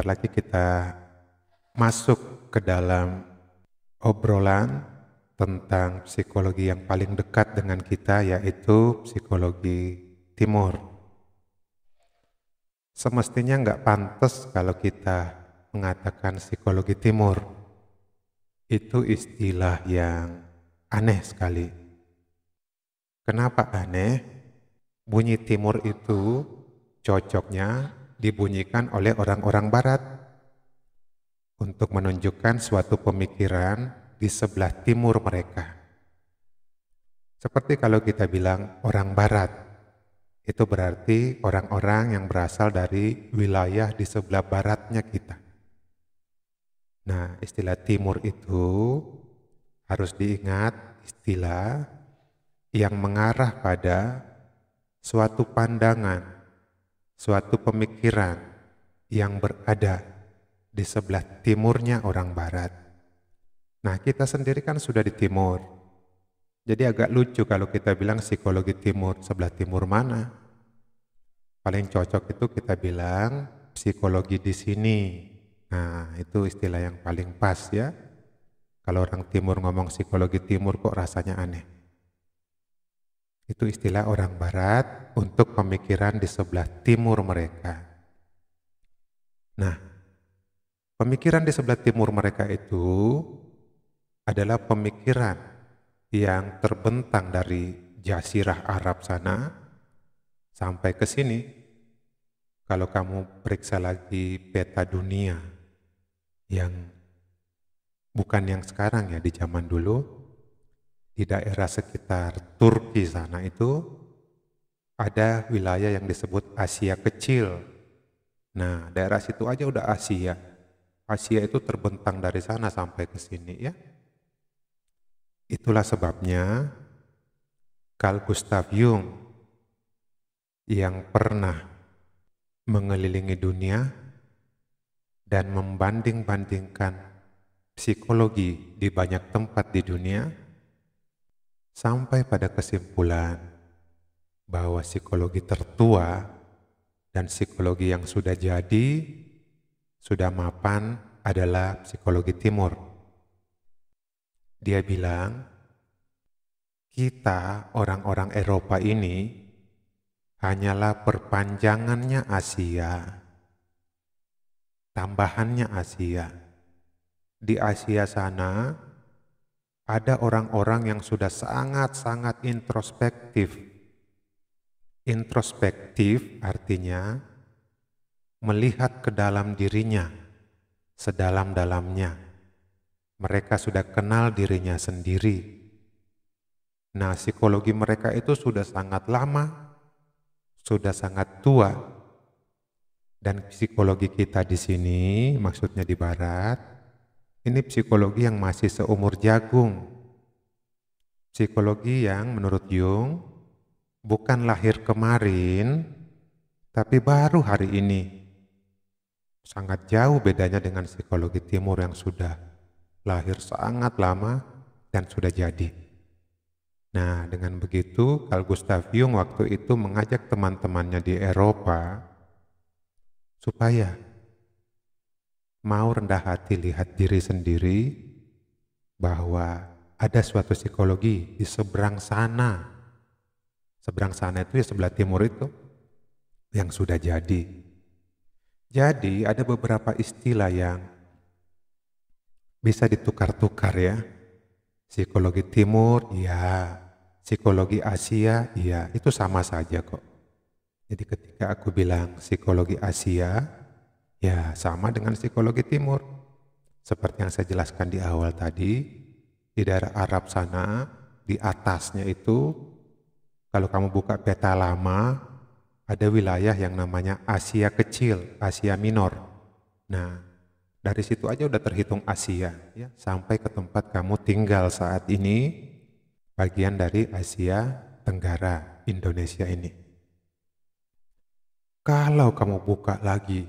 sebentar lagi kita masuk ke dalam obrolan tentang psikologi yang paling dekat dengan kita yaitu psikologi timur. Semestinya nggak pantas kalau kita mengatakan psikologi timur. Itu istilah yang aneh sekali. Kenapa aneh? Bunyi timur itu cocoknya dibunyikan oleh orang-orang barat untuk menunjukkan suatu pemikiran di sebelah timur mereka. Seperti kalau kita bilang orang barat, itu berarti orang-orang yang berasal dari wilayah di sebelah baratnya kita. Nah, istilah timur itu harus diingat istilah yang mengarah pada suatu pandangan suatu pemikiran yang berada di sebelah timurnya orang barat. Nah, kita sendiri kan sudah di timur. Jadi agak lucu kalau kita bilang psikologi timur, sebelah timur mana? Paling cocok itu kita bilang psikologi di sini. Nah, itu istilah yang paling pas ya. Kalau orang timur ngomong psikologi timur kok rasanya aneh. Itu istilah orang barat untuk pemikiran di sebelah timur mereka. Nah, pemikiran di sebelah timur mereka itu adalah pemikiran yang terbentang dari jasirah Arab sana sampai ke sini. Kalau kamu periksa lagi peta dunia yang bukan yang sekarang ya di zaman dulu, di daerah sekitar Turki sana itu ada wilayah yang disebut Asia Kecil. Nah, daerah situ aja udah Asia. Asia itu terbentang dari sana sampai ke sini ya. Itulah sebabnya Carl Gustav Jung yang pernah mengelilingi dunia dan membanding-bandingkan psikologi di banyak tempat di dunia sampai pada kesimpulan bahwa psikologi tertua dan psikologi yang sudah jadi, sudah mapan adalah psikologi timur. Dia bilang, kita orang-orang Eropa ini hanyalah perpanjangannya Asia, tambahannya Asia. Di Asia sana, ada orang-orang yang sudah sangat-sangat introspektif. Introspektif artinya melihat ke dalam dirinya, sedalam-dalamnya. Mereka sudah kenal dirinya sendiri. Nah, psikologi mereka itu sudah sangat lama, sudah sangat tua. Dan psikologi kita di sini, maksudnya di barat, ini psikologi yang masih seumur jagung. Psikologi yang menurut Jung bukan lahir kemarin, tapi baru hari ini. Sangat jauh bedanya dengan psikologi timur yang sudah lahir sangat lama dan sudah jadi. Nah, dengan begitu, Carl Gustav Jung waktu itu mengajak teman-temannya di Eropa supaya mau rendah hati lihat diri sendiri bahwa ada suatu psikologi di seberang sana. Seberang sana itu ya sebelah timur itu yang sudah jadi. Jadi ada beberapa istilah yang bisa ditukar-tukar ya. Psikologi timur, ya. Psikologi Asia, ya. Itu sama saja kok. Jadi ketika aku bilang psikologi Asia, Ya, sama dengan psikologi timur. Seperti yang saya jelaskan di awal tadi, di daerah Arab sana, di atasnya itu, kalau kamu buka peta lama, ada wilayah yang namanya Asia Kecil, Asia Minor. Nah, dari situ aja udah terhitung Asia, ya, sampai ke tempat kamu tinggal saat ini, bagian dari Asia Tenggara, Indonesia ini. Kalau kamu buka lagi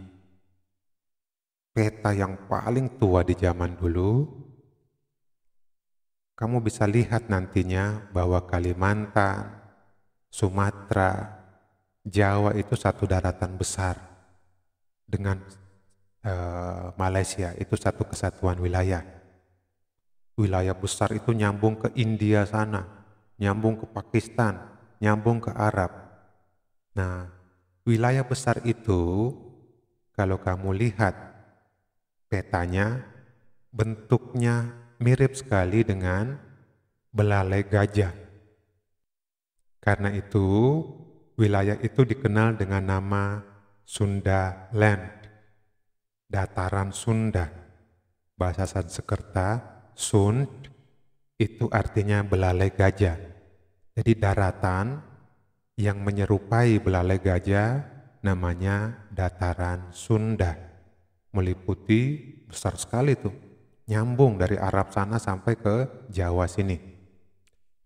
peta yang paling tua di zaman dulu, kamu bisa lihat nantinya bahwa Kalimantan, Sumatera, Jawa itu satu daratan besar dengan e, Malaysia itu satu kesatuan wilayah. Wilayah besar itu nyambung ke India sana, nyambung ke Pakistan, nyambung ke Arab. Nah, wilayah besar itu kalau kamu lihat Petanya bentuknya mirip sekali dengan belalai gajah. Karena itu, wilayah itu dikenal dengan nama Sunda Land, dataran Sunda. Bahasa Sansekerta Sund, itu artinya belalai gajah. Jadi daratan yang menyerupai belalai gajah namanya dataran Sunda meliputi besar sekali tuh, nyambung dari Arab sana sampai ke Jawa sini.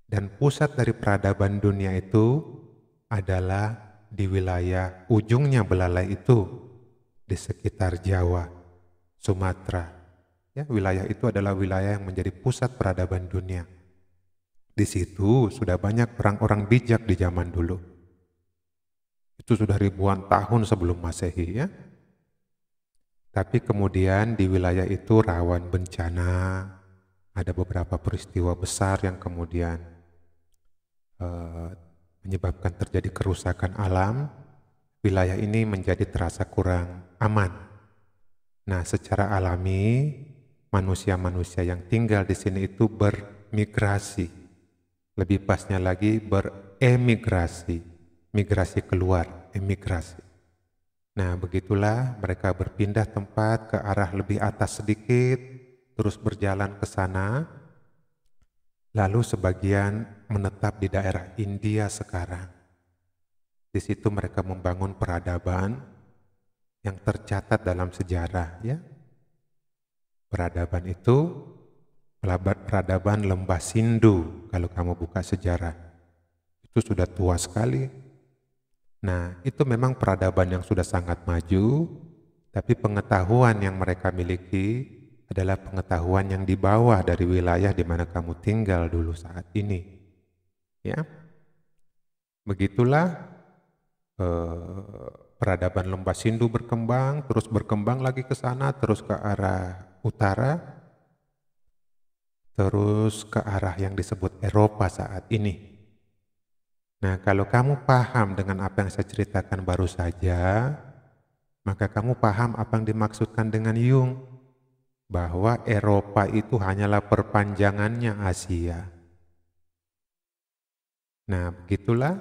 Dan pusat dari peradaban dunia itu adalah di wilayah ujungnya belalai itu di sekitar Jawa, Sumatera. Ya, wilayah itu adalah wilayah yang menjadi pusat peradaban dunia. Di situ sudah banyak orang-orang bijak di zaman dulu. Itu sudah ribuan tahun sebelum Masehi ya. Tapi kemudian di wilayah itu rawan bencana, ada beberapa peristiwa besar yang kemudian uh, menyebabkan terjadi kerusakan alam, wilayah ini menjadi terasa kurang aman. Nah, secara alami manusia-manusia yang tinggal di sini itu bermigrasi. Lebih pasnya lagi beremigrasi, migrasi keluar, emigrasi. Nah, begitulah mereka berpindah tempat ke arah lebih atas sedikit, terus berjalan ke sana, lalu sebagian menetap di daerah India sekarang. Di situ mereka membangun peradaban yang tercatat dalam sejarah, ya. Peradaban itu pelabat peradaban lembah Sindu kalau kamu buka sejarah. Itu sudah tua sekali, Nah, itu memang peradaban yang sudah sangat maju, tapi pengetahuan yang mereka miliki adalah pengetahuan yang dibawa dari wilayah di mana kamu tinggal dulu saat ini. Ya. Begitulah eh, peradaban lembah Sindu berkembang, terus berkembang lagi ke sana, terus ke arah utara, terus ke arah yang disebut Eropa saat ini. Nah, kalau kamu paham dengan apa yang saya ceritakan baru saja, maka kamu paham apa yang dimaksudkan dengan Jung, bahwa Eropa itu hanyalah perpanjangannya Asia. Nah, begitulah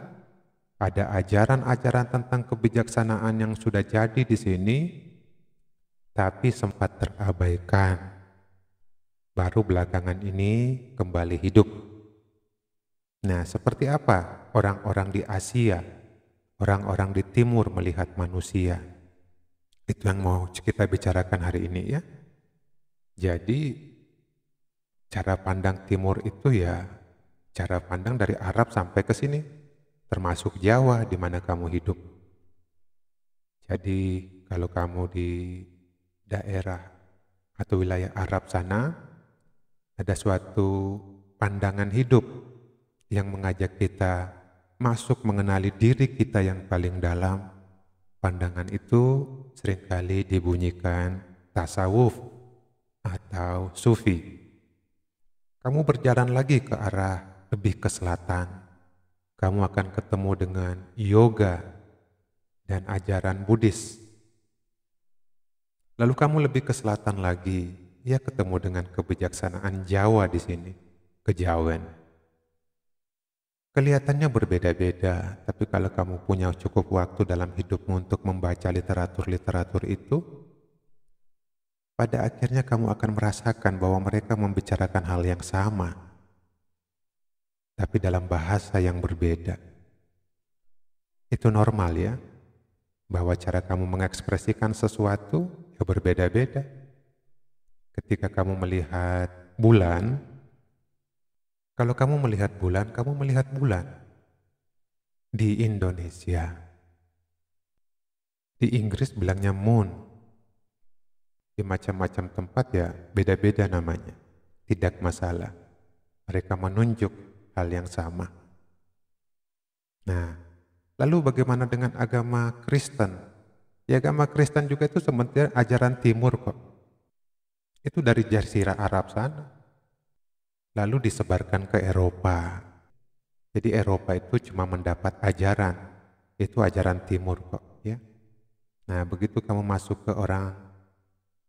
ada ajaran-ajaran tentang kebijaksanaan yang sudah jadi di sini, tapi sempat terabaikan. Baru belakangan ini kembali hidup. Nah, seperti apa orang-orang di Asia, orang-orang di Timur melihat manusia? Itu yang mau kita bicarakan hari ini ya. Jadi, cara pandang Timur itu ya cara pandang dari Arab sampai ke sini, termasuk Jawa di mana kamu hidup. Jadi, kalau kamu di daerah atau wilayah Arab sana, ada suatu pandangan hidup yang mengajak kita masuk mengenali diri kita yang paling dalam. Pandangan itu seringkali dibunyikan tasawuf atau sufi. Kamu berjalan lagi ke arah lebih ke selatan. Kamu akan ketemu dengan yoga dan ajaran Buddhis. Lalu kamu lebih ke selatan lagi, ya ketemu dengan kebijaksanaan Jawa di sini, kejawen. Kelihatannya berbeda-beda, tapi kalau kamu punya cukup waktu dalam hidupmu untuk membaca literatur-literatur itu, pada akhirnya kamu akan merasakan bahwa mereka membicarakan hal yang sama, tapi dalam bahasa yang berbeda. Itu normal ya, bahwa cara kamu mengekspresikan sesuatu ya berbeda-beda. Ketika kamu melihat bulan, kalau kamu melihat bulan, kamu melihat bulan di Indonesia. Di Inggris bilangnya moon. Di macam-macam tempat ya beda-beda namanya. Tidak masalah. Mereka menunjuk hal yang sama. Nah, lalu bagaimana dengan agama Kristen? Ya, agama Kristen juga itu sementara ajaran timur kok. Itu dari jazirah Arab sana lalu disebarkan ke Eropa. Jadi Eropa itu cuma mendapat ajaran, itu ajaran timur kok, ya. Nah, begitu kamu masuk ke orang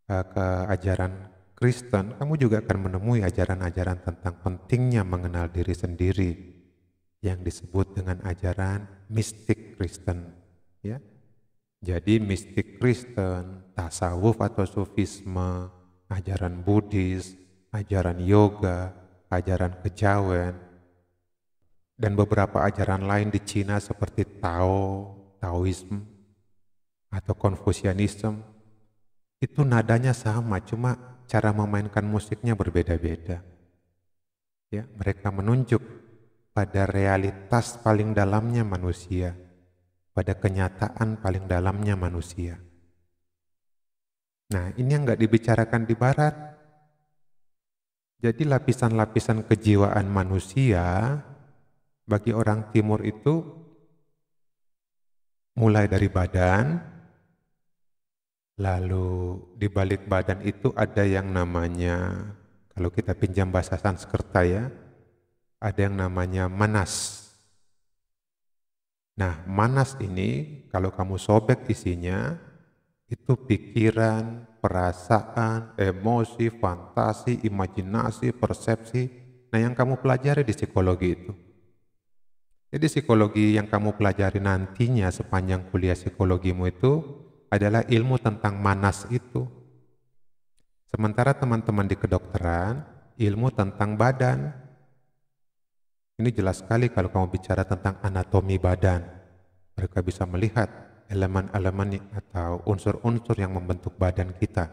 eh, ke ajaran Kristen, kamu juga akan menemui ajaran-ajaran tentang pentingnya mengenal diri sendiri yang disebut dengan ajaran mistik Kristen, ya. Jadi mistik Kristen, tasawuf atau sufisme, ajaran Buddhis, ajaran yoga, ajaran kejawen dan beberapa ajaran lain di Cina seperti Tao, Taoism, atau Konfusianisme, itu nadanya sama, cuma cara memainkan musiknya berbeda-beda. Ya, mereka menunjuk pada realitas paling dalamnya manusia, pada kenyataan paling dalamnya manusia. Nah, ini yang nggak dibicarakan di Barat, jadi lapisan-lapisan kejiwaan manusia bagi orang timur itu mulai dari badan, lalu di balik badan itu ada yang namanya, kalau kita pinjam bahasa Sanskerta ya, ada yang namanya manas. Nah, manas ini kalau kamu sobek isinya, itu pikiran, perasaan, emosi, fantasi, imajinasi, persepsi. Nah, yang kamu pelajari di psikologi itu. Jadi psikologi yang kamu pelajari nantinya sepanjang kuliah psikologimu itu adalah ilmu tentang manas itu. Sementara teman-teman di kedokteran, ilmu tentang badan. Ini jelas sekali kalau kamu bicara tentang anatomi badan. Mereka bisa melihat elemen-elemen atau unsur-unsur yang membentuk badan kita.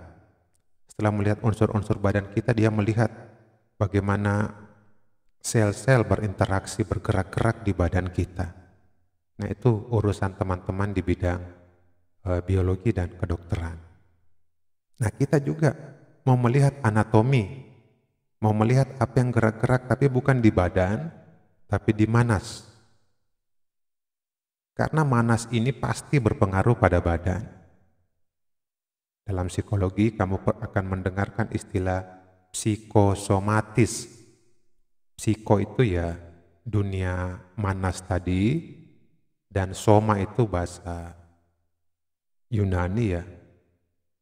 Setelah melihat unsur-unsur badan kita, dia melihat bagaimana sel-sel berinteraksi, bergerak-gerak di badan kita. Nah, itu urusan teman-teman di bidang e, biologi dan kedokteran. Nah, kita juga mau melihat anatomi, mau melihat apa yang gerak-gerak tapi bukan di badan, tapi di manas, karena manas ini pasti berpengaruh pada badan. Dalam psikologi, kamu akan mendengarkan istilah psikosomatis. Psiko itu ya dunia manas tadi, dan soma itu bahasa Yunani ya,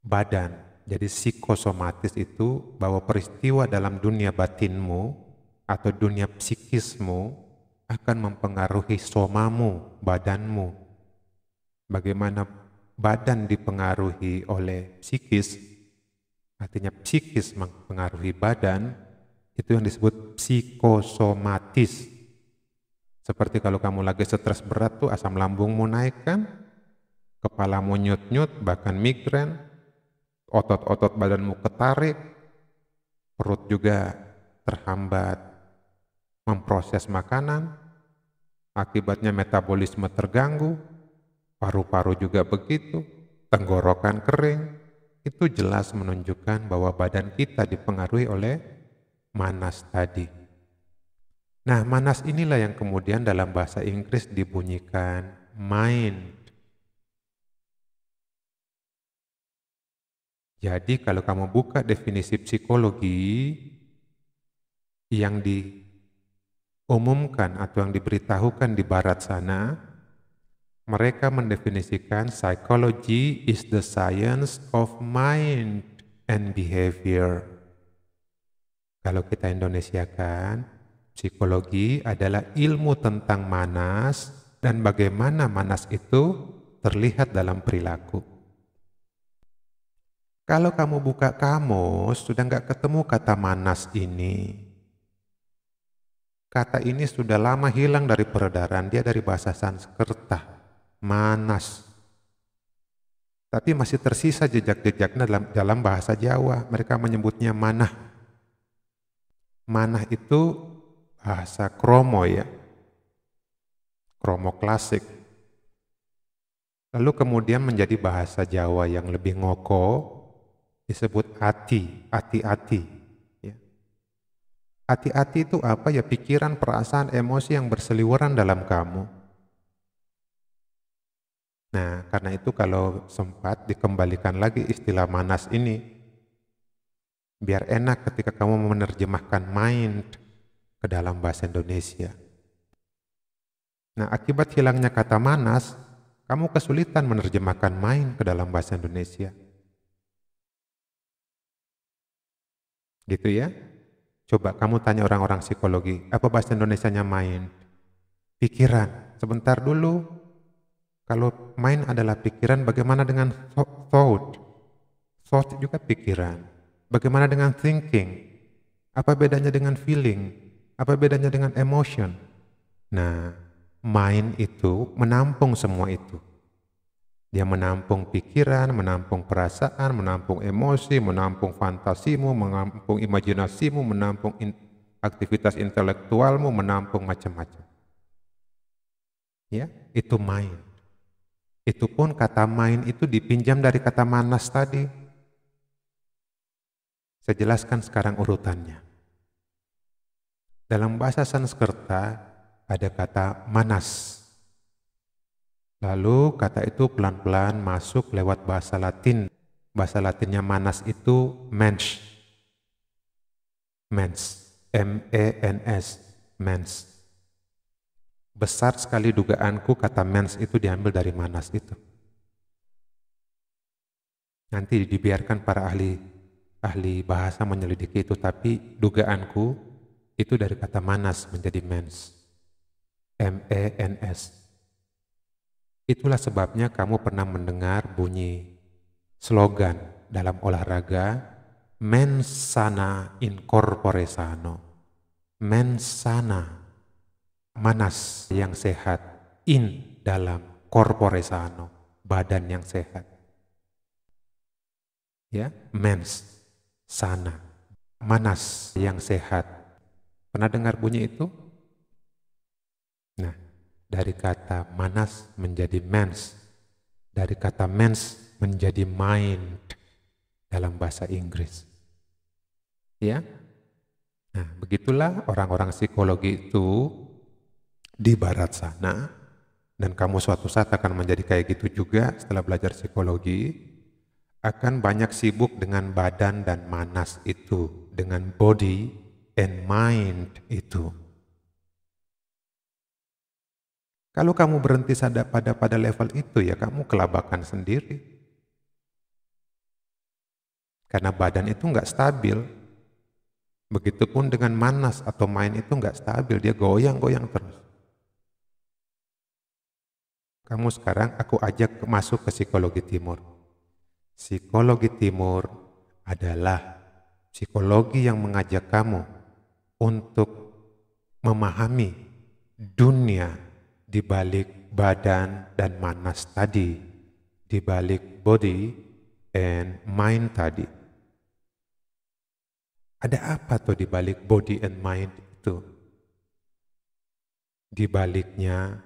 badan. Jadi psikosomatis itu bahwa peristiwa dalam dunia batinmu atau dunia psikismu akan mempengaruhi somamu, badanmu. Bagaimana badan dipengaruhi oleh psikis, artinya psikis mempengaruhi badan, itu yang disebut psikosomatis. Seperti kalau kamu lagi stres berat tuh asam lambungmu naik kan, kepalamu nyut-nyut, bahkan migrain, otot-otot badanmu ketarik, perut juga terhambat memproses makanan, Akibatnya metabolisme terganggu, paru-paru juga begitu, tenggorokan kering. Itu jelas menunjukkan bahwa badan kita dipengaruhi oleh manas tadi. Nah, manas inilah yang kemudian dalam bahasa Inggris dibunyikan mind. Jadi kalau kamu buka definisi psikologi yang di diumumkan atau yang diberitahukan di barat sana, mereka mendefinisikan psychology is the science of mind and behavior. Kalau kita Indonesiakan, psikologi adalah ilmu tentang manas dan bagaimana manas itu terlihat dalam perilaku. Kalau kamu buka kamus, sudah nggak ketemu kata manas ini. Kata ini sudah lama hilang dari peredaran, dia dari bahasa Sanskerta, manas. Tapi masih tersisa jejak-jejaknya dalam, dalam bahasa Jawa. Mereka menyebutnya manah. Manah itu bahasa kromo ya. Kromo klasik. Lalu kemudian menjadi bahasa Jawa yang lebih ngoko disebut ati, ati-ati. Hati-hati itu apa ya? Pikiran, perasaan, emosi yang berseliweran dalam kamu. Nah, karena itu kalau sempat dikembalikan lagi istilah manas ini, biar enak ketika kamu menerjemahkan mind ke dalam bahasa Indonesia. Nah, akibat hilangnya kata manas, kamu kesulitan menerjemahkan mind ke dalam bahasa Indonesia. Gitu ya? Coba kamu tanya orang-orang psikologi, apa bahasa Indonesia-nya main? Pikiran. Sebentar dulu. Kalau main adalah pikiran, bagaimana dengan thought? Thought juga pikiran. Bagaimana dengan thinking? Apa bedanya dengan feeling? Apa bedanya dengan emotion? Nah, mind itu menampung semua itu. Dia menampung pikiran, menampung perasaan, menampung emosi, menampung fantasimu, menampung imajinasimu, menampung in aktivitas intelektualmu, menampung macam-macam. Ya, itu main. Itu pun kata main itu dipinjam dari kata manas tadi. Saya jelaskan sekarang urutannya. Dalam bahasa Sanskerta ada kata manas. Lalu kata itu pelan-pelan masuk lewat bahasa Latin. Bahasa Latinnya manas itu mens. Mens. M-E-N-S. Mens. Besar sekali dugaanku kata mens itu diambil dari manas itu. Nanti dibiarkan para ahli ahli bahasa menyelidiki itu, tapi dugaanku itu dari kata manas menjadi mens. M-E-N-S. Itulah sebabnya kamu pernah mendengar bunyi slogan dalam olahraga mens sana in corpore sano. Mens sana manas yang sehat in dalam corpore sano, badan yang sehat. Ya, mens sana manas yang sehat. Pernah dengar bunyi itu? Nah, dari kata manas menjadi mens, dari kata mens menjadi mind dalam bahasa Inggris. Ya. Nah, begitulah orang-orang psikologi itu di barat sana dan kamu suatu saat akan menjadi kayak gitu juga setelah belajar psikologi akan banyak sibuk dengan badan dan manas itu, dengan body and mind itu. Kalau kamu berhenti pada pada level itu ya kamu kelabakan sendiri. Karena badan itu nggak stabil. Begitupun dengan manas atau main itu nggak stabil, dia goyang-goyang terus. Kamu sekarang aku ajak masuk ke psikologi timur. Psikologi timur adalah psikologi yang mengajak kamu untuk memahami dunia di balik badan dan manas tadi, di balik body and mind tadi. Ada apa tuh di balik body and mind itu? Di baliknya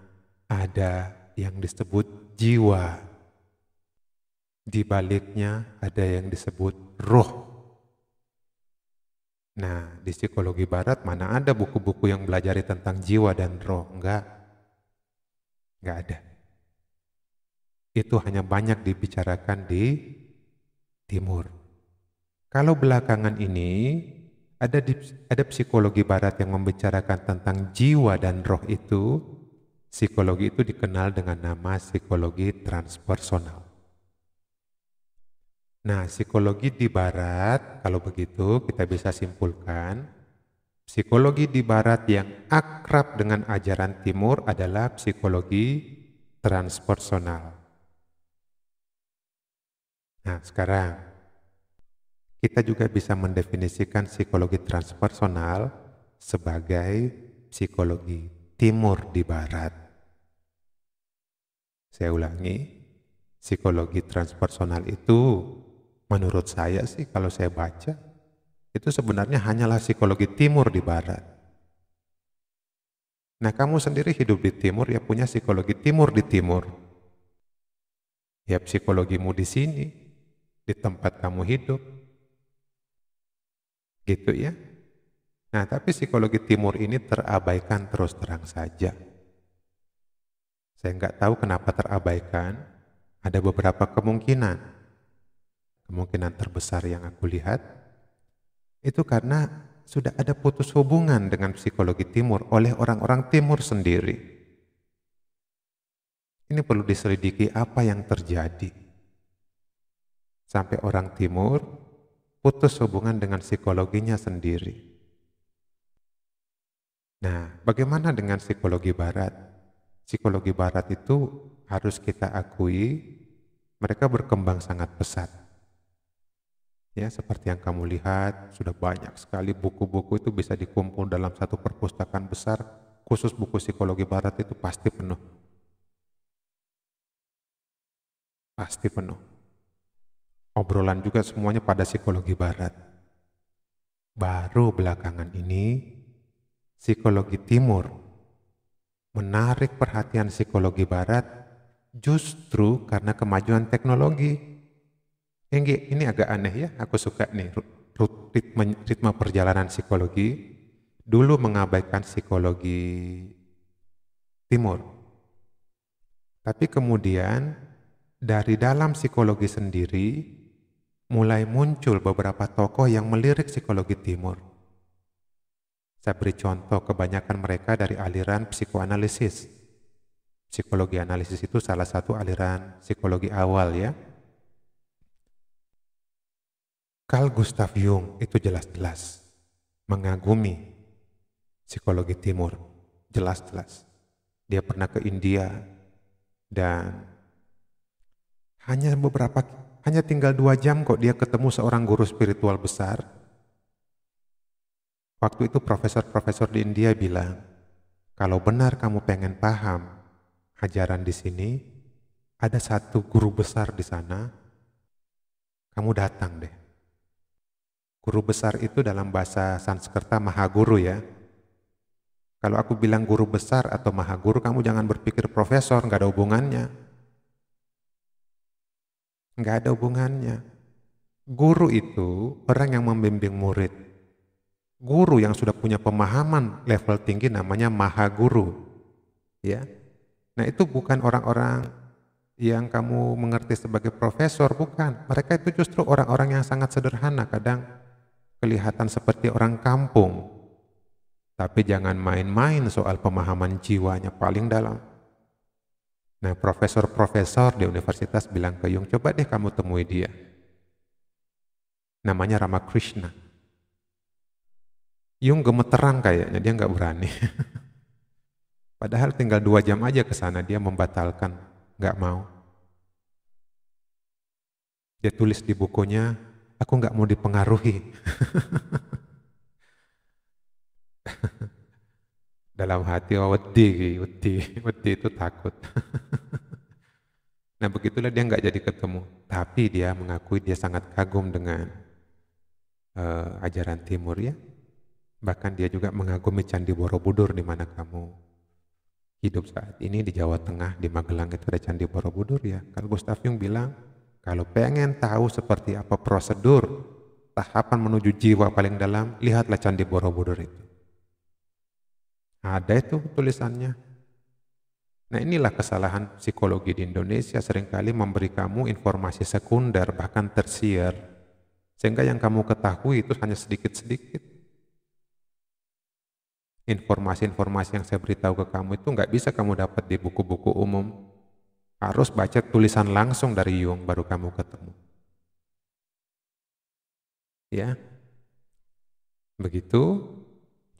ada yang disebut jiwa. Di baliknya ada yang disebut roh. Nah, di psikologi barat mana ada buku-buku yang belajar tentang jiwa dan roh? Enggak nggak ada. Itu hanya banyak dibicarakan di timur. Kalau belakangan ini ada di, ada psikologi barat yang membicarakan tentang jiwa dan roh itu, psikologi itu dikenal dengan nama psikologi transpersonal. Nah, psikologi di barat kalau begitu kita bisa simpulkan Psikologi di Barat yang akrab dengan ajaran Timur adalah psikologi transpersonal. Nah, sekarang kita juga bisa mendefinisikan psikologi transpersonal sebagai psikologi Timur di Barat. Saya ulangi, psikologi transpersonal itu menurut saya sih kalau saya baca itu sebenarnya hanyalah psikologi timur di barat. Nah, kamu sendiri hidup di timur ya punya psikologi timur di timur. Ya psikologimu di sini, di tempat kamu hidup. Gitu ya. Nah, tapi psikologi timur ini terabaikan terus terang saja. Saya nggak tahu kenapa terabaikan. Ada beberapa kemungkinan. Kemungkinan terbesar yang aku lihat itu karena sudah ada putus hubungan dengan psikologi timur oleh orang-orang timur sendiri. Ini perlu diselidiki apa yang terjadi. Sampai orang timur putus hubungan dengan psikologinya sendiri. Nah, bagaimana dengan psikologi barat? Psikologi barat itu harus kita akui mereka berkembang sangat pesat. Ya, seperti yang kamu lihat, sudah banyak sekali buku-buku itu bisa dikumpul dalam satu perpustakaan besar, khusus buku psikologi barat itu pasti penuh. Pasti penuh. Obrolan juga semuanya pada psikologi barat. Baru belakangan ini, psikologi timur menarik perhatian psikologi barat justru karena kemajuan teknologi ini, eh, ini agak aneh ya, aku suka nih ritme, ritme perjalanan psikologi. Dulu mengabaikan psikologi timur. Tapi kemudian dari dalam psikologi sendiri mulai muncul beberapa tokoh yang melirik psikologi timur. Saya beri contoh kebanyakan mereka dari aliran psikoanalisis. Psikologi analisis itu salah satu aliran psikologi awal ya, Carl Gustav Jung itu jelas-jelas mengagumi psikologi timur, jelas-jelas. Dia pernah ke India dan hanya beberapa hanya tinggal dua jam kok dia ketemu seorang guru spiritual besar. Waktu itu profesor-profesor di India bilang, kalau benar kamu pengen paham ajaran di sini, ada satu guru besar di sana, kamu datang deh. Guru besar itu dalam bahasa Sanskerta Mahaguru ya. Kalau aku bilang guru besar atau mahaguru, kamu jangan berpikir profesor, nggak ada hubungannya. Nggak ada hubungannya. Guru itu orang yang membimbing murid. Guru yang sudah punya pemahaman level tinggi namanya mahaguru. Ya. Nah, itu bukan orang-orang yang kamu mengerti sebagai profesor, bukan. Mereka itu justru orang-orang yang sangat sederhana, kadang kelihatan seperti orang kampung. Tapi jangan main-main soal pemahaman jiwanya paling dalam. Nah, profesor-profesor di universitas bilang ke Jung, coba deh kamu temui dia. Namanya Ramakrishna. Jung gemeteran kayaknya, dia nggak berani. Padahal tinggal dua jam aja ke sana, dia membatalkan, nggak mau. Dia tulis di bukunya, aku nggak mau dipengaruhi. Dalam hati, oh wedi, wedi, wedi itu takut. nah begitulah dia nggak jadi ketemu. Tapi dia mengakui dia sangat kagum dengan uh, ajaran timur ya. Bahkan dia juga mengagumi Candi Borobudur di mana kamu hidup saat ini di Jawa Tengah, di Magelang itu ada Candi Borobudur ya. Kalau Gustav Jung bilang, kalau pengen tahu seperti apa prosedur tahapan menuju jiwa paling dalam, lihatlah Candi Borobudur itu. Ada itu tulisannya. Nah inilah kesalahan psikologi di Indonesia seringkali memberi kamu informasi sekunder bahkan tersier sehingga yang kamu ketahui itu hanya sedikit-sedikit. Informasi-informasi yang saya beritahu ke kamu itu nggak bisa kamu dapat di buku-buku umum. Harus baca tulisan langsung dari Jung baru kamu ketemu. Ya. Begitu.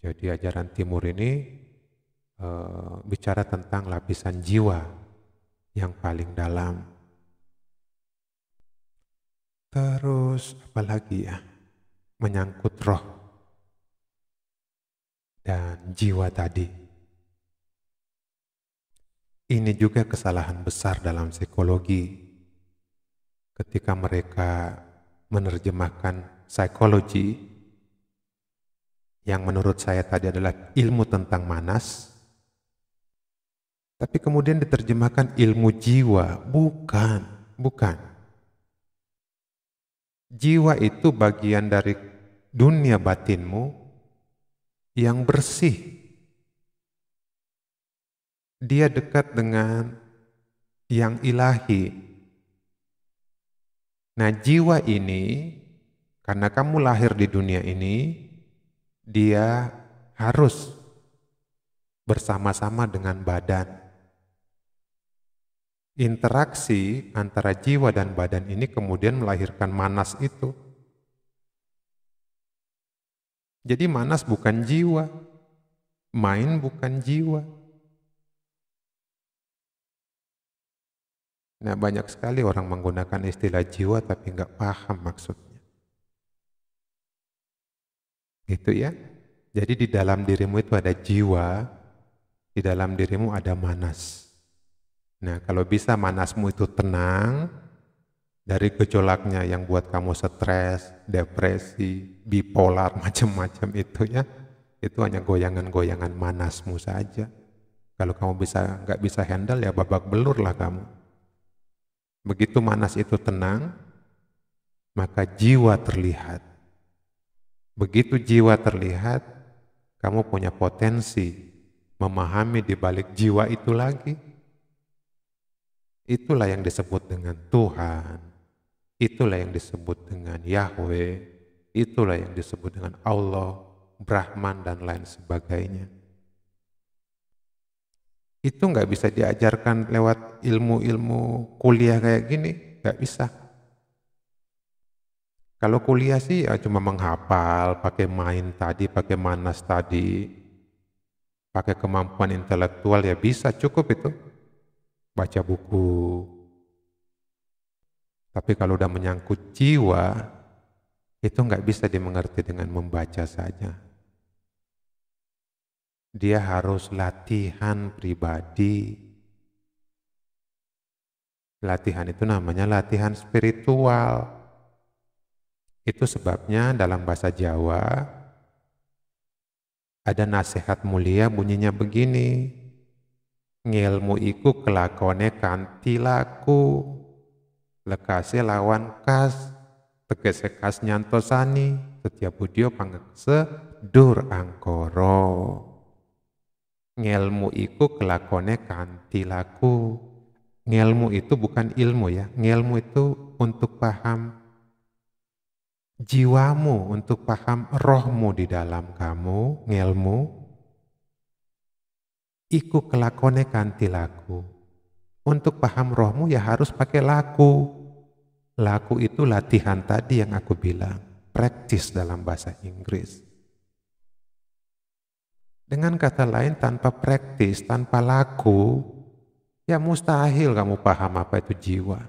Jadi ajaran timur ini e, bicara tentang lapisan jiwa yang paling dalam. Terus apalagi ya? Menyangkut roh dan jiwa tadi. Ini juga kesalahan besar dalam psikologi. Ketika mereka menerjemahkan psikologi, yang menurut saya tadi adalah ilmu tentang manas, tapi kemudian diterjemahkan ilmu jiwa. Bukan, bukan. Jiwa itu bagian dari dunia batinmu yang bersih, dia dekat dengan yang ilahi. Nah, jiwa ini karena kamu lahir di dunia ini, dia harus bersama-sama dengan badan. Interaksi antara jiwa dan badan ini kemudian melahirkan manas itu. Jadi manas bukan jiwa, main bukan jiwa, Nah banyak sekali orang menggunakan istilah jiwa tapi nggak paham maksudnya. Itu ya. Jadi di dalam dirimu itu ada jiwa, di dalam dirimu ada manas. Nah kalau bisa manasmu itu tenang, dari gejolaknya yang buat kamu stres, depresi, bipolar, macam-macam itu ya, itu hanya goyangan-goyangan manasmu saja. Kalau kamu bisa nggak bisa handle ya babak belur lah kamu. Begitu manas itu tenang, maka jiwa terlihat. Begitu jiwa terlihat, kamu punya potensi memahami di balik jiwa itu lagi. Itulah yang disebut dengan Tuhan. Itulah yang disebut dengan Yahweh. Itulah yang disebut dengan Allah, Brahman, dan lain sebagainya itu nggak bisa diajarkan lewat ilmu-ilmu kuliah kayak gini, nggak bisa. Kalau kuliah sih ya cuma menghafal, pakai main tadi, pakai manas tadi, pakai kemampuan intelektual ya bisa cukup itu. Baca buku. Tapi kalau udah menyangkut jiwa, itu nggak bisa dimengerti dengan membaca saja dia harus latihan pribadi. Latihan itu namanya latihan spiritual. Itu sebabnya dalam bahasa Jawa ada nasihat mulia bunyinya begini. Ngilmu iku kelakone kanti laku. Lekase lawan kas, tegese kas nyantosani, setiap budio pangekse dur angkoro ngelmu iku kelakone tilaku. laku. Ngelmu itu bukan ilmu ya. Ngelmu itu untuk paham jiwamu, untuk paham rohmu di dalam kamu, ngelmu. Iku kelakone tilaku. laku. Untuk paham rohmu ya harus pakai laku. Laku itu latihan tadi yang aku bilang, praktis dalam bahasa Inggris. Dengan kata lain, tanpa praktis, tanpa laku, ya mustahil kamu paham apa itu jiwa.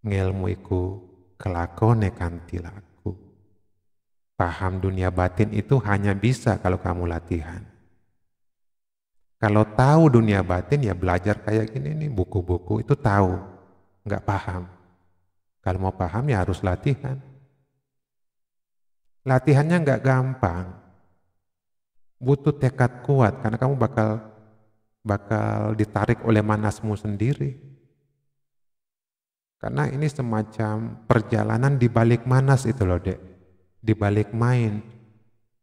Ngilmu iku kelakone kanti laku. Paham dunia batin itu hanya bisa kalau kamu latihan. Kalau tahu dunia batin ya belajar kayak gini nih buku-buku itu tahu, nggak paham. Kalau mau paham ya harus latihan. Latihannya nggak gampang, butuh tekad kuat karena kamu bakal bakal ditarik oleh manasmu sendiri. Karena ini semacam perjalanan di balik manas itu loh, Dek. Di balik main.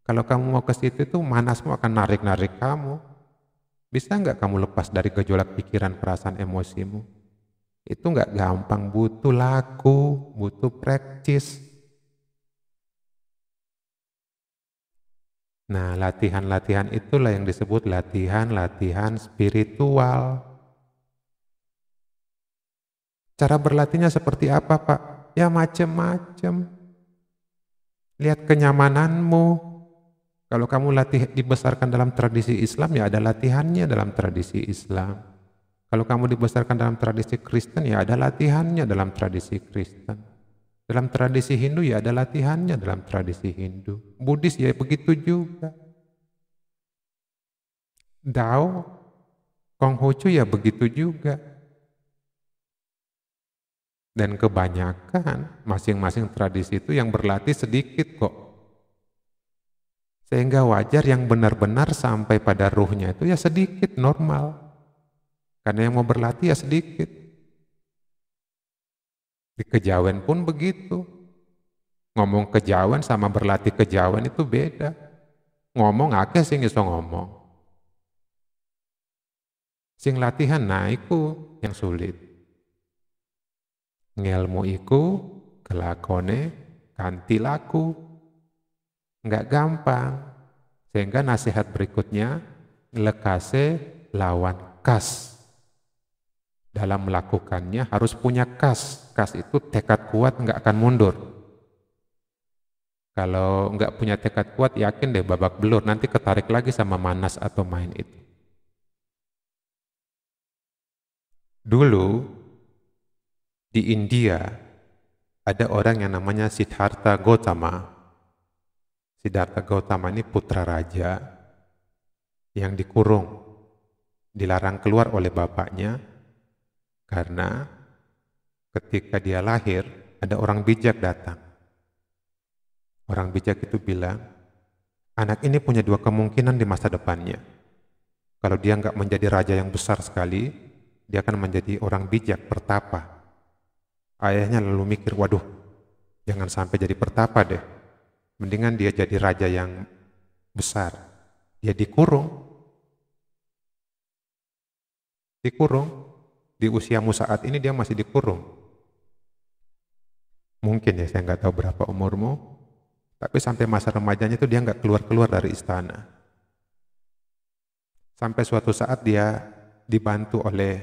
Kalau kamu mau ke situ itu manasmu akan narik-narik kamu. Bisa nggak kamu lepas dari gejolak pikiran, perasaan, emosimu? Itu nggak gampang, butuh laku, butuh praktis Nah, latihan-latihan itulah yang disebut latihan-latihan spiritual. Cara berlatihnya seperti apa, Pak? Ya macam-macam. Lihat kenyamananmu. Kalau kamu latih dibesarkan dalam tradisi Islam, ya ada latihannya dalam tradisi Islam. Kalau kamu dibesarkan dalam tradisi Kristen, ya ada latihannya dalam tradisi Kristen. Dalam tradisi Hindu ya ada latihannya dalam tradisi Hindu. Buddhis ya begitu juga. Dao, Konghucu ya begitu juga. Dan kebanyakan masing-masing tradisi itu yang berlatih sedikit kok. Sehingga wajar yang benar-benar sampai pada ruhnya itu ya sedikit normal. Karena yang mau berlatih ya sedikit. Di kejawen pun begitu. Ngomong kejawen sama berlatih kejawen itu beda. Ngomong akeh sing iso ngomong. Sing latihan naiku yang sulit. Ngelmu iku kelakone kanti laku. Enggak gampang. Sehingga nasihat berikutnya lekase lawan kas dalam melakukannya harus punya kas. Kas itu tekad kuat nggak akan mundur. Kalau nggak punya tekad kuat, yakin deh babak belur. Nanti ketarik lagi sama manas atau main itu. Dulu di India ada orang yang namanya Siddhartha Gautama. Siddhartha Gautama ini putra raja yang dikurung, dilarang keluar oleh bapaknya karena ketika dia lahir, ada orang bijak datang. Orang bijak itu bilang, anak ini punya dua kemungkinan di masa depannya. Kalau dia nggak menjadi raja yang besar sekali, dia akan menjadi orang bijak, pertapa. Ayahnya lalu mikir, waduh, jangan sampai jadi pertapa deh. Mendingan dia jadi raja yang besar. Dia dikurung. Dikurung, di usiamu saat ini dia masih dikurung. Mungkin ya, saya nggak tahu berapa umurmu, tapi sampai masa remajanya itu dia nggak keluar-keluar dari istana. Sampai suatu saat dia dibantu oleh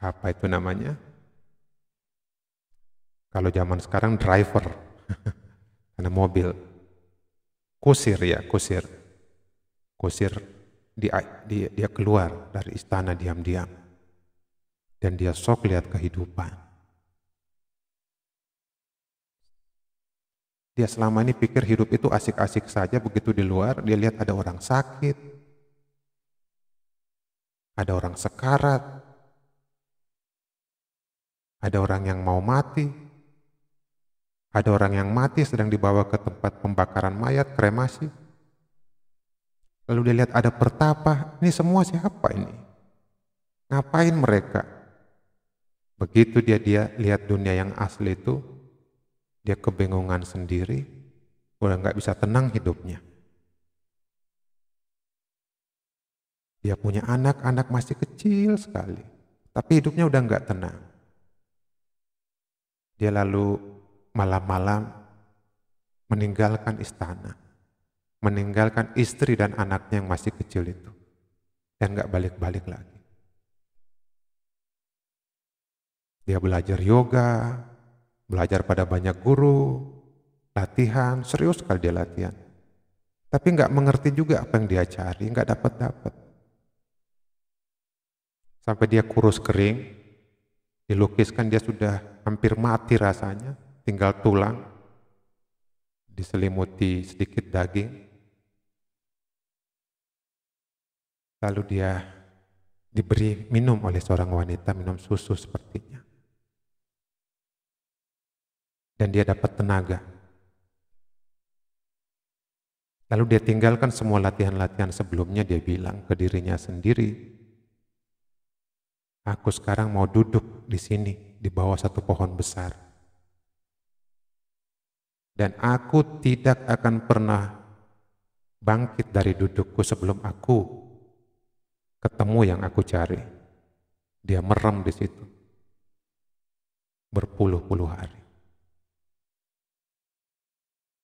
apa itu namanya? Kalau zaman sekarang driver, karena mobil. Kusir ya, kusir. Kusir dia, dia, dia keluar dari istana diam-diam dan dia sok lihat kehidupan. Dia selama ini pikir hidup itu asik-asik saja, begitu di luar dia lihat ada orang sakit, ada orang sekarat, ada orang yang mau mati, ada orang yang mati sedang dibawa ke tempat pembakaran mayat, kremasi. Lalu dia lihat ada pertapa, ini semua siapa ini? Ngapain mereka? Begitu dia dia lihat dunia yang asli itu, dia kebingungan sendiri, udah nggak bisa tenang hidupnya. Dia punya anak-anak masih kecil sekali, tapi hidupnya udah nggak tenang. Dia lalu malam-malam meninggalkan istana, meninggalkan istri dan anaknya yang masih kecil itu, dan nggak balik-balik lagi. Dia belajar yoga, belajar pada banyak guru, latihan, serius sekali dia latihan. Tapi nggak mengerti juga apa yang dia cari, nggak dapat-dapat. Sampai dia kurus kering, dilukiskan dia sudah hampir mati rasanya, tinggal tulang, diselimuti sedikit daging. Lalu dia diberi minum oleh seorang wanita, minum susu sepertinya dan dia dapat tenaga. Lalu dia tinggalkan semua latihan-latihan sebelumnya, dia bilang ke dirinya sendiri, aku sekarang mau duduk di sini, di bawah satu pohon besar. Dan aku tidak akan pernah bangkit dari dudukku sebelum aku ketemu yang aku cari. Dia merem di situ. Berpuluh-puluh hari.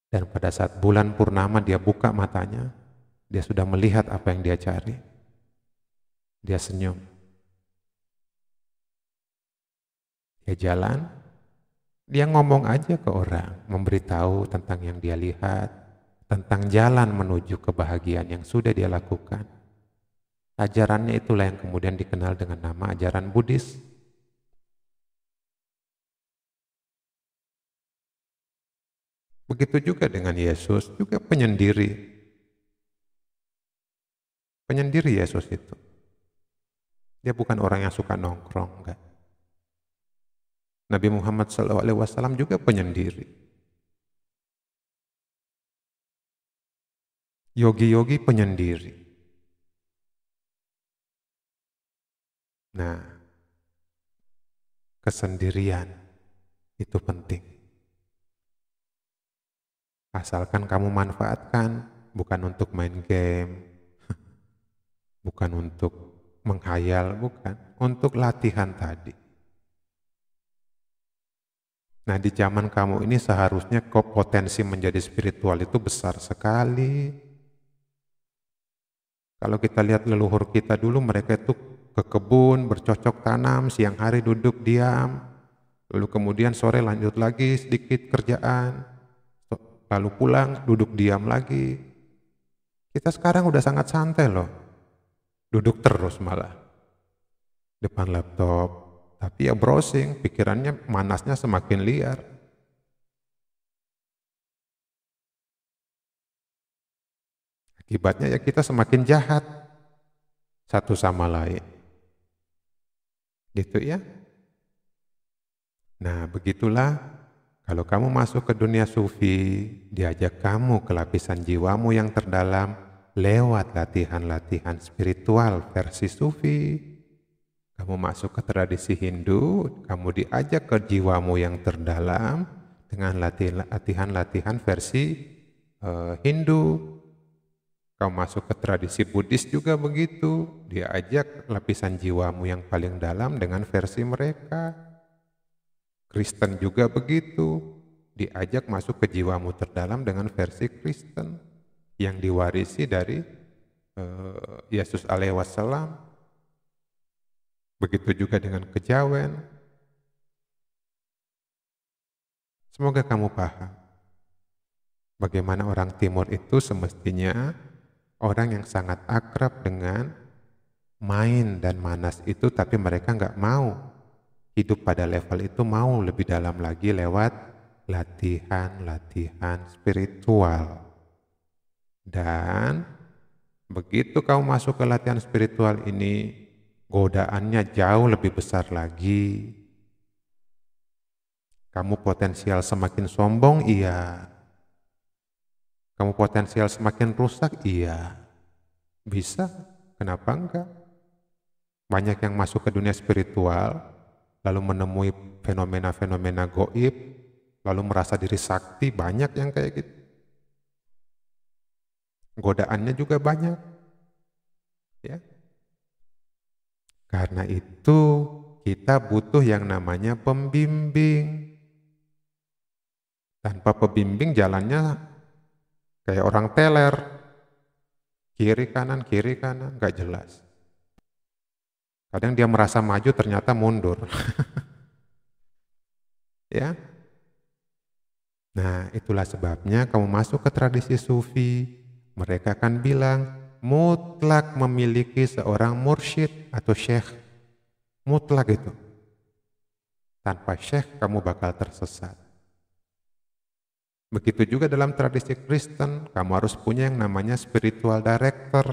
Dan pada saat bulan purnama dia buka matanya, dia sudah melihat apa yang dia cari. Dia senyum. Dia jalan, dia ngomong aja ke orang, memberitahu tentang yang dia lihat, tentang jalan menuju kebahagiaan yang sudah dia lakukan. Ajarannya itulah yang kemudian dikenal dengan nama ajaran Buddhis. Begitu juga dengan Yesus, juga penyendiri. Penyendiri Yesus itu. Dia bukan orang yang suka nongkrong, enggak. Nabi Muhammad SAW juga penyendiri. Yogi-yogi penyendiri. Nah, kesendirian itu penting. Asalkan kamu manfaatkan bukan untuk main game, bukan untuk menghayal, bukan, untuk latihan tadi. Nah, di zaman kamu ini seharusnya kok potensi menjadi spiritual itu besar sekali. Kalau kita lihat leluhur kita dulu, mereka itu ke kebun, bercocok tanam, siang hari duduk diam, lalu kemudian sore lanjut lagi sedikit kerjaan, lalu pulang, duduk diam lagi. Kita sekarang udah sangat santai loh. Duduk terus malah. Depan laptop. Tapi ya browsing, pikirannya manasnya semakin liar. Akibatnya ya kita semakin jahat satu sama lain. Gitu ya. Nah, begitulah kalau kamu masuk ke dunia sufi, diajak kamu ke lapisan jiwamu yang terdalam lewat latihan-latihan spiritual versi sufi. Kamu masuk ke tradisi Hindu, kamu diajak ke jiwamu yang terdalam dengan latihan-latihan versi uh, Hindu. Kamu masuk ke tradisi Buddhis juga begitu, diajak lapisan jiwamu yang paling dalam dengan versi mereka. Kristen juga begitu, diajak masuk ke jiwamu terdalam dengan versi Kristen yang diwarisi dari uh, Yesus alaihi wasallam. Begitu juga dengan kejawen. Semoga kamu paham bagaimana orang timur itu semestinya orang yang sangat akrab dengan main dan manas itu tapi mereka nggak mau hidup pada level itu mau lebih dalam lagi lewat latihan-latihan spiritual. Dan begitu kamu masuk ke latihan spiritual ini, godaannya jauh lebih besar lagi. Kamu potensial semakin sombong, iya. Kamu potensial semakin rusak, iya. Bisa, kenapa enggak? Banyak yang masuk ke dunia spiritual, lalu menemui fenomena-fenomena goib, lalu merasa diri sakti, banyak yang kayak gitu. Godaannya juga banyak. Ya. Karena itu kita butuh yang namanya pembimbing. Tanpa pembimbing jalannya kayak orang teler. Kiri kanan, kiri kanan, gak jelas. Kadang dia merasa maju ternyata mundur. ya. Nah, itulah sebabnya kamu masuk ke tradisi sufi, mereka akan bilang mutlak memiliki seorang mursyid atau syekh. Mutlak itu. Tanpa syekh kamu bakal tersesat. Begitu juga dalam tradisi Kristen, kamu harus punya yang namanya spiritual director,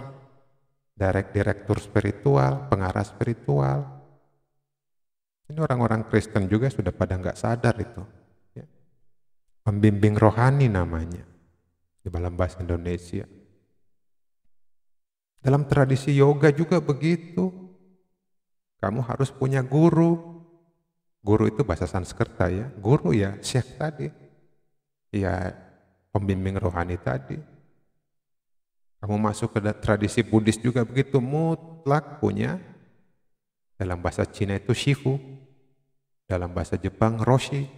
direct direktur spiritual, pengarah spiritual. Ini orang-orang Kristen juga sudah pada nggak sadar itu. Ya. Pembimbing rohani namanya di dalam bahasa Indonesia. Dalam tradisi yoga juga begitu. Kamu harus punya guru. Guru itu bahasa Sanskerta ya. Guru ya, syekh tadi. Ya, pembimbing rohani tadi kamu masuk ke tradisi Buddhis juga begitu mutlak punya. Dalam bahasa Cina itu Shifu. Dalam bahasa Jepang Roshi.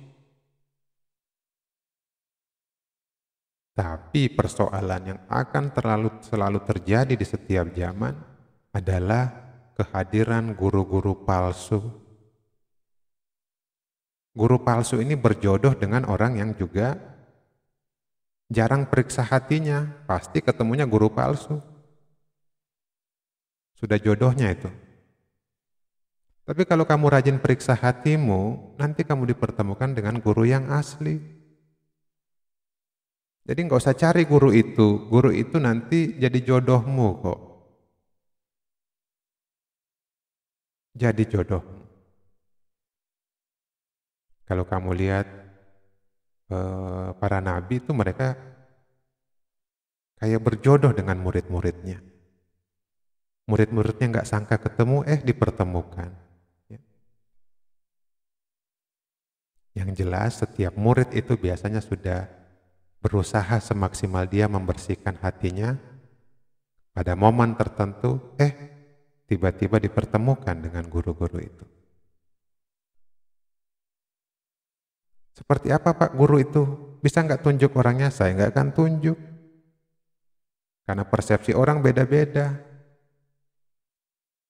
Tapi persoalan yang akan terlalu selalu terjadi di setiap zaman adalah kehadiran guru-guru palsu. Guru palsu ini berjodoh dengan orang yang juga jarang periksa hatinya, pasti ketemunya guru palsu. Sudah jodohnya itu. Tapi kalau kamu rajin periksa hatimu, nanti kamu dipertemukan dengan guru yang asli. Jadi nggak usah cari guru itu, guru itu nanti jadi jodohmu kok. Jadi jodoh. Kalau kamu lihat Eh, para nabi itu mereka kayak berjodoh dengan murid-muridnya. Murid-muridnya nggak sangka ketemu, eh dipertemukan. Ya. Yang jelas setiap murid itu biasanya sudah berusaha semaksimal dia membersihkan hatinya. Pada momen tertentu, eh tiba-tiba dipertemukan dengan guru-guru itu. Seperti apa Pak guru itu? Bisa nggak tunjuk orangnya? Saya nggak akan tunjuk. Karena persepsi orang beda-beda.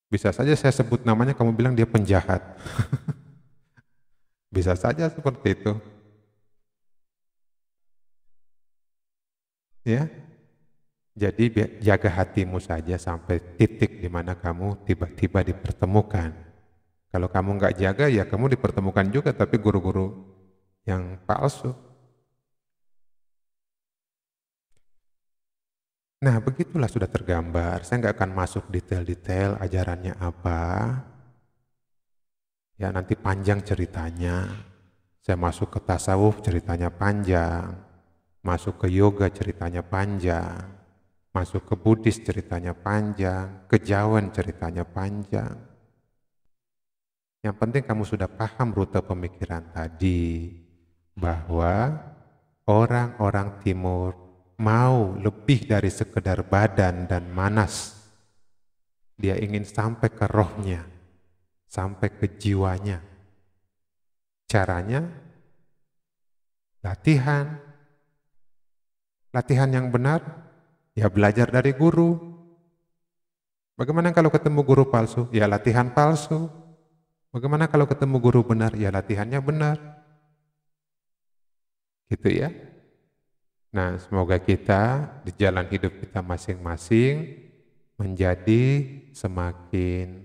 Bisa saja saya sebut namanya, kamu bilang dia penjahat. Bisa saja seperti itu. Ya, jadi jaga hatimu saja sampai titik di mana kamu tiba-tiba dipertemukan. Kalau kamu nggak jaga ya kamu dipertemukan juga tapi guru-guru yang palsu. Nah, begitulah sudah tergambar. Saya nggak akan masuk detail-detail ajarannya apa. Ya, nanti panjang ceritanya. Saya masuk ke tasawuf ceritanya panjang. Masuk ke yoga ceritanya panjang. Masuk ke Buddhis ceritanya panjang. Ke Jawan ceritanya panjang. Yang penting kamu sudah paham rute pemikiran tadi bahwa orang-orang timur mau lebih dari sekedar badan dan manas. Dia ingin sampai ke rohnya, sampai ke jiwanya. Caranya latihan. Latihan yang benar ya belajar dari guru. Bagaimana kalau ketemu guru palsu? Ya latihan palsu. Bagaimana kalau ketemu guru benar? Ya latihannya benar. Gitu ya. Nah, semoga kita di jalan hidup kita masing-masing menjadi semakin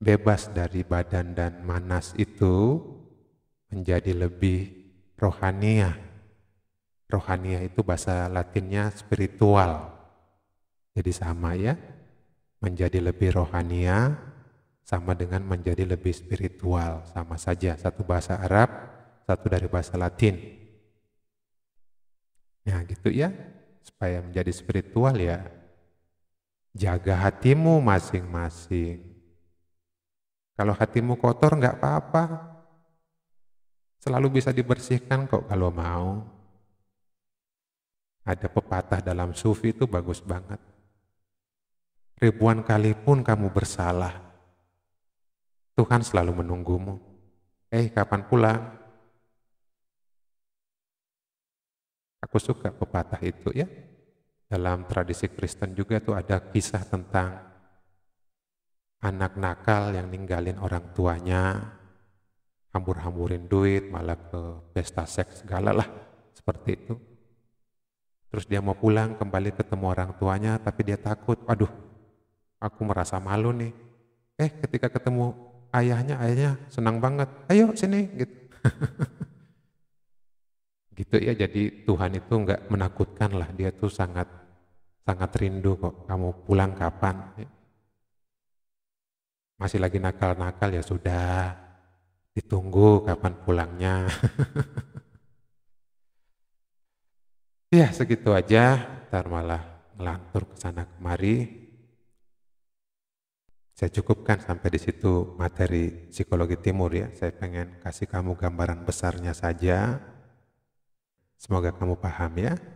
bebas dari badan dan manas itu menjadi lebih rohania. Rohania itu bahasa latinnya spiritual. Jadi sama ya, menjadi lebih rohania sama dengan menjadi lebih spiritual, sama saja satu bahasa Arab, satu dari bahasa Latin. Ya gitu ya, supaya menjadi spiritual ya. Jaga hatimu masing-masing. Kalau hatimu kotor nggak apa-apa. Selalu bisa dibersihkan kok kalau mau. Ada pepatah dalam sufi itu bagus banget. Ribuan kali pun kamu bersalah. Tuhan selalu menunggumu. Eh, kapan pulang? Aku suka pepatah itu ya. Dalam tradisi Kristen juga tuh ada kisah tentang anak nakal yang ninggalin orang tuanya, hambur-hamburin duit, malah ke pesta seks segala lah, seperti itu. Terus dia mau pulang kembali ketemu orang tuanya, tapi dia takut, aduh, aku merasa malu nih. Eh, ketika ketemu ayahnya, ayahnya senang banget, ayo sini, gitu. gitu ya jadi Tuhan itu nggak menakutkan lah dia tuh sangat sangat rindu kok kamu pulang kapan masih lagi nakal-nakal ya sudah ditunggu kapan pulangnya ya segitu aja ntar malah ngelantur ke sana kemari saya cukupkan sampai di situ materi psikologi timur ya. Saya pengen kasih kamu gambaran besarnya saja. Semoga kamu paham ya.